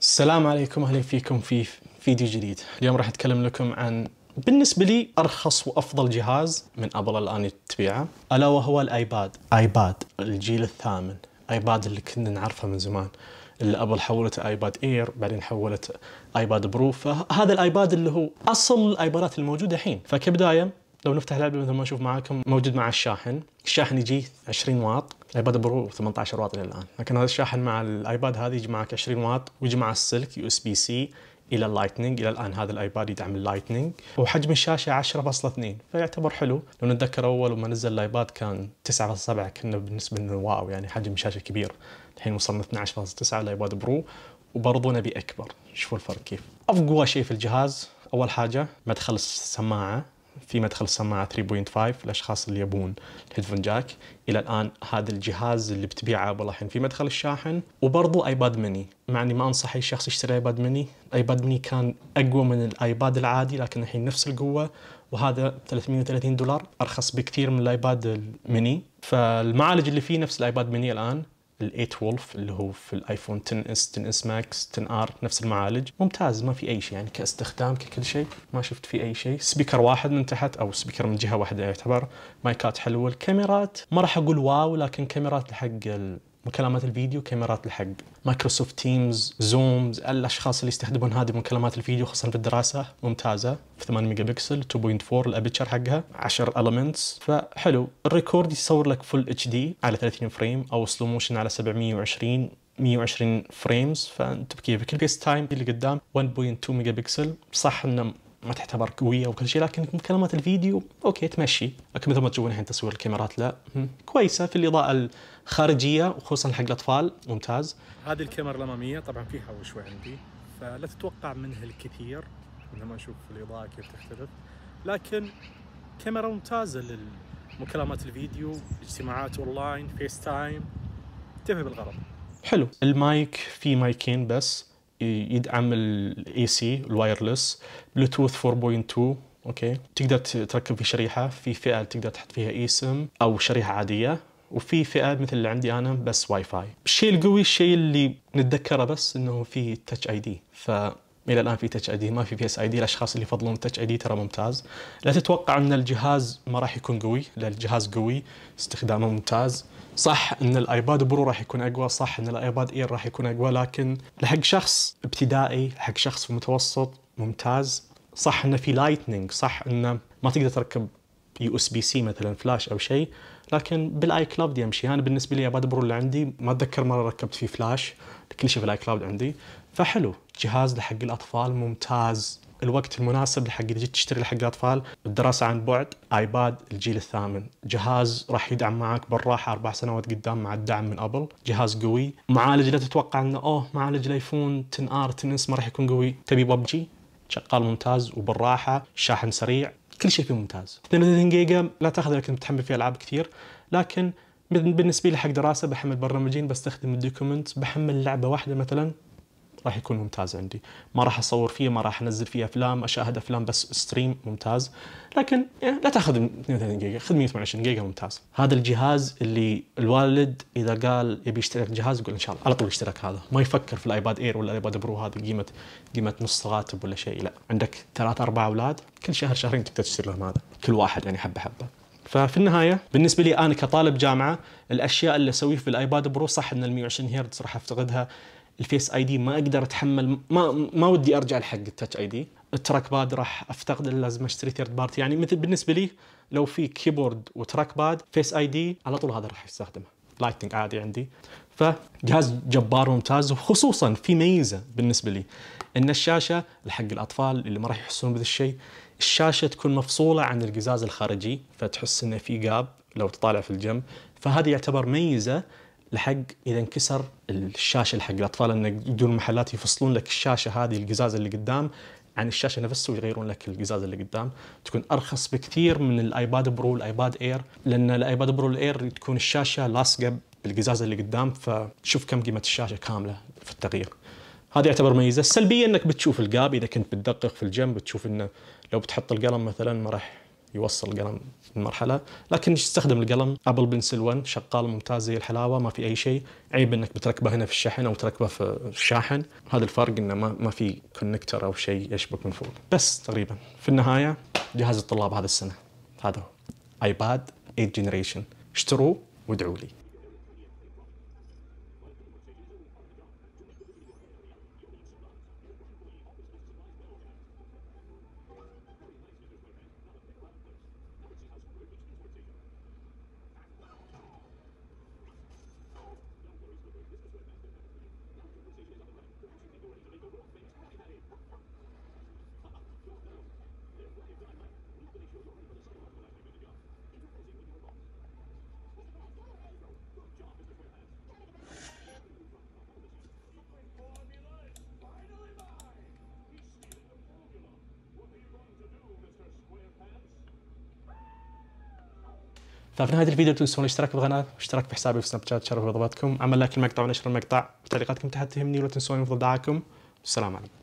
السلام عليكم اهلا فيكم في فيديو جديد، اليوم راح اتكلم لكم عن بالنسبه لي ارخص وافضل جهاز من ابل الان تبيعه الا وهو الايباد، ايباد الجيل الثامن، ايباد اللي كنا نعرفه من زمان اللي ابل حولته ايباد اير بعدين حولت ايباد برو فهذا الايباد اللي هو اصل الايبادات الموجوده الحين فكبدايه لو نفتح العلبه مثل ما اشوف معاكم موجود مع الشاحن الشاحن يجي 20 واط الايباد برو 18 واط الى الان لكن هذا الشاحن مع الايباد هذا يجي معك 20 واط ويجي مع السلك يو اس بي سي الى اللايتنينج الى الان هذا الايباد يدعم اللايتنينج وحجم الشاشه 10.2 فيعتبر حلو لو نتذكر اول ما نزل الايباد كان 9.7 كنا بالنسبه لنا واو يعني حجم الشاشه كبير الحين وصلنا 12.9 الايباد برو وبرضه نبي اكبر شوفوا الفرق كيف اقوى شيء في الجهاز اول حاجه مدخل السماعه في مدخل السماعه 3.5 للاشخاص اللي يبون هيدفون جاك الى الان هذا الجهاز اللي بتبيعه بالحين الحين في مدخل الشاحن وبرضه ايباد ميني مع اني ما انصح اي شخص يشتري ايباد ميني ايباد ميني كان اقوى من الايباد العادي لكن الحين نفس القوه وهذا 330 دولار ارخص بكثير من الايباد الميني فالمعالج اللي فيه نفس الايباد ميني الان ال8 وولف اللي هو في الايفون 10 اس 10 اس ماكس 10 ار نفس المعالج ممتاز ما في اي شيء يعني كاستخدام ككل شيء ما شفت في اي شيء سبيكر واحد من تحت او سبيكر من جهه واحده يعتبر مايكات حلوه الكاميرات ما راح اقول واو لكن كاميرات حق مكالمات الفيديو كاميرات الحق مايكروسوفت تيمز زومز الاشخاص اللي يستخدمون هذه مكالمات الفيديو خاصه في الدراسه ممتازه في 8 ميجا بكسل 2.4 الابيتشر حقها 10 المنتس فحلو الريكورد يصور لك فل اتش دي على 30 فريم او سلو موشن على 720 120 فريمز فانت بكيفك البيس تايم اللي قدام 1.2 ميجا بكسل صح انه ما تعتبر قويه وكل شيء لكن مكالمات الفيديو اوكي تمشي لكن مثل ما تشوفون الحين تصوير الكاميرات لا كويسه في الاضاءه الخارجيه وخصوصا حق الاطفال ممتاز هذه الكاميرا الاماميه طبعا فيها وشوي عندي فلا تتوقع منها الكثير لما نشوف الاضاءه كيف تختلف لكن كاميرا ممتازه للمكالمات الفيديو اجتماعات اونلاين فيس تايم تفهم بالغرض حلو المايك في مايكين بس يدعم الاي سي الوايرلس بلوتوث 4.2 اوكي تقدر تركب في شريحه في فئه تقدر تحط فيها اي سم او شريحه عاديه وفي فئه مثل اللي عندي انا بس واي فاي الشيء القوي الشيء اللي نتذكره بس انه في تاتش اي دي ف الى الان في تاتش اي دي ما في فيس اي دي الاشخاص اللي يفضلون تاتش اي دي ترى ممتاز لا تتوقع ان الجهاز ما راح يكون قوي لا الجهاز قوي استخدامه ممتاز صح ان الايباد برو راح يكون اقوى صح ان الايباد اير راح يكون اقوى لكن لحق شخص ابتدائي حق شخص في متوسط ممتاز صح انه في لايتنينج صح انه ما تقدر تركب يو اس بي سي مثلا فلاش او شيء لكن بالاي كلاود يمشي انا بالنسبه لي اباد برو اللي عندي ما اتذكر مره ركبت فيه فلاش كل شيء في الاي كلاود عندي فحلو جهاز لحق الاطفال ممتاز الوقت المناسب لحق اذا جيت تشتغل الاطفال الدراسه عن بعد ايباد الجيل الثامن جهاز راح يدعم معك بالراحه اربع سنوات قدام مع الدعم من ابل جهاز قوي معالج لا تتوقع انه اوه معالج الايفون 10 ار 10 اس ما راح يكون قوي تبي ببجي شغال ممتاز وبالراحه شاحن سريع كل شيء فيه ممتاز 32 جيجا لا تاخذ لكن بتحمل فيه العاب كثير لكن بالنسبه لي حق دراسه بحمل برمجين بستخدم الدوكيومنت بحمل لعبه واحده مثلا راح يكون ممتاز عندي ما راح اصور فيه ما راح انزل فيه افلام اشاهد افلام بس ستريم ممتاز لكن يعني لا تاخذ 32 جيجا خذ 128 جيجا ممتاز هذا الجهاز اللي الوالد اذا قال يبي يشترك جهاز يقول ان شاء الله على طول يشترك هذا ما يفكر في الايباد اير ولا الايباد برو هذا قيمه قيمه نص راتب ولا شيء لا عندك ثلاث اربع اولاد كل شهر شهرين تقدر تشتري لهم هذا كل واحد يعني حبه حبه ففي النهايه بالنسبه لي انا كطالب جامعه الاشياء اللي اسويها في الايباد برو صح ان ال 120 هرتز راح افتقدها الفيس اي دي ما اقدر اتحمل ما ما ودي ارجع لحق التاتش اي دي التراك باد راح افتقد لازم اشتري ثيرد بارتي يعني مثل بالنسبه لي لو في كيبورد وتراك باد فيس اي دي على طول هذا راح استخدمه لايتنج عادي عندي فجهاز جبار وممتاز وخصوصا في ميزه بالنسبه لي ان الشاشه لحق الاطفال اللي ما راح يحسون بهذا الشيء الشاشه تكون مفصوله عن القزاز الخارجي فتحس انه في جاب لو تطالع في الجنب فهذا يعتبر ميزه لحق اذا انكسر الشاشه حق الاطفال ان يدون المحلات يفصلون لك الشاشه هذه القزاز اللي قدام عن الشاشه نفسها ويغيرون لك القزاز اللي قدام تكون ارخص بكثير من الايباد برو والايباد اير لان الايباد برو الاير تكون الشاشه لاصقه بالقزاز اللي قدام فتشوف كم قيمه الشاشه كامله في التغيير هذا يعتبر ميزه السلبيه انك بتشوف القاب اذا كنت بتدقق في الجنب بتشوف انه لو بتحط القلم مثلا ما راح يوصل القلم المرحله لكن يستخدم القلم ابل بنسل 1 شغال ممتاز زي الحلاوه ما في اي شيء عيب انك بتركبه هنا في الشحن او تركبه في الشاحن هذا الفرق انه ما ما في كونكتر او شيء يشبك من فوق بس تقريبا في النهايه جهاز الطلاب هذا السنه هذا هو ايباد 8 جنريشن اشتروه وادعوا لي ففي نهايه الفيديو تنسون الاشتراك بالقناه والاشتراك في حسابي في سناب شات شرف رضواتكم عمل لايك المقطع ونشر المقطع تعليقاتكم تحت تهمني ولا تنسون يفضل دعاكم السلام عليكم